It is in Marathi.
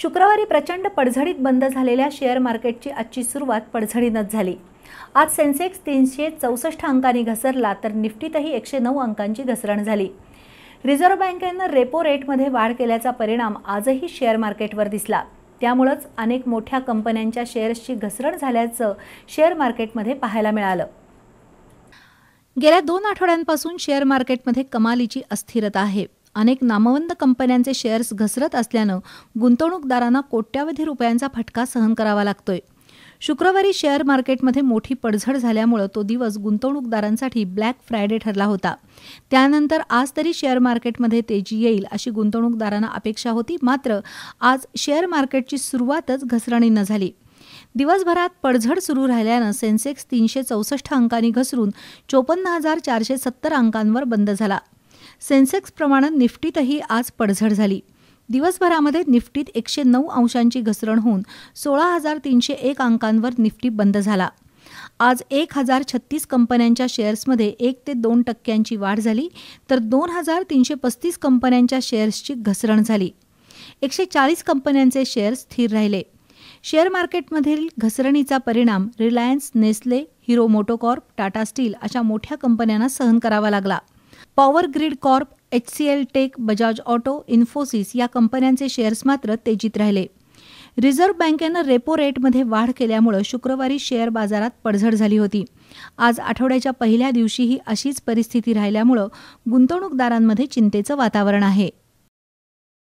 शुक्रवारी प्रचंड पडझडीत बंद झालेल्या शेअर मार्केटची आजची सुरुवात पडझडीनंच झाली आज सेन्सेक्स तीनशे चौसष्ट अंकांनी घसरला तर निफ्टीतही एकशे नऊ अंकांची घसरण झाली रिझर्व्ह बँकेनं रेपो रेटमध्ये वाढ केल्याचा परिणाम आजही शेअर मार्केटवर दिसला त्यामुळंच अनेक मोठ्या कंपन्यांच्या शेअर्सची घसरण झाल्याचं शेअर मार्केटमध्ये पाहायला मिळालं गेल्या दोन आठवड्यांपासून शेअर मार्केटमध्ये कमालीची अस्थिरता आहे अनेक नामवंत कंपन्यांचे शेअर्स घसरत असल्यानं गुंतवणूकदारांना कोट्यावधी रुपयांचा फटका सहन करावा लागतोय शुक्रवारी शेअर मार्केटमध्ये मोठी पडझड झाल्यामुळं तो दिवस गुंतवणूकदारांसाठी ब्लॅक फ्रायडे ठरला होता त्यानंतर आज तरी शेअर मार्केटमध्ये तेजी येईल अशी गुंतवणूकदारांना अपेक्षा होती मात्र आज शेअर मार्केटची सुरुवातच घसरणीनं झाली दिवसभरात पडझड सुरू राहिल्यानं सेन्सेक्स तीनशे चौसष्ट अंकांनी घसरून चोपन्न हजार चारशे सत्तर अंकांवर बंद झाला सेन्सेक्स प्रमाणे निफ्टीतही आज पडझड झाली दिवसभरामध्ये निफ्टीत एकशे नऊ अंशांची घसरण होऊन सोळा हजार तीनशे एक अंकांवर निफ्टी बंद झाला आज एक हजार छत्तीस कंपन्यांच्या शेअर्समध्ये एक ते दोन टक्क्यांची वाढ झाली तर दोन हजार तीनशे पस्तीस कंपन्यांच्या शेअर्सची घसरण झाली एकशे चाळीस कंपन्यांचे शेअर्स स्थिर राहिले शेअर मार्केटमधील घसरणीचा परिणाम Reliance Nestle Hero MotoCorp Tata Steel अशा मोठ्या कंपन्यांना सहन करावा लागला Power Grid Corp H C L Tech Bajaj Auto Infosys या कंपन्यांचे शेअर्स मात्र तेजीत राहिले रिझर्व्ह बँकेनं रेपो रेटमध्ये वाढ केल्यामुळं शुक्रवारी शेअर बाजारात पडझड झाली होती आज आठवड्याच्या पहिल्या दिवशीही अशीच परिस्थिती राहिल्यामुळं गुंतवणूकदारांमध्ये चिंतेचं वातावरण आहे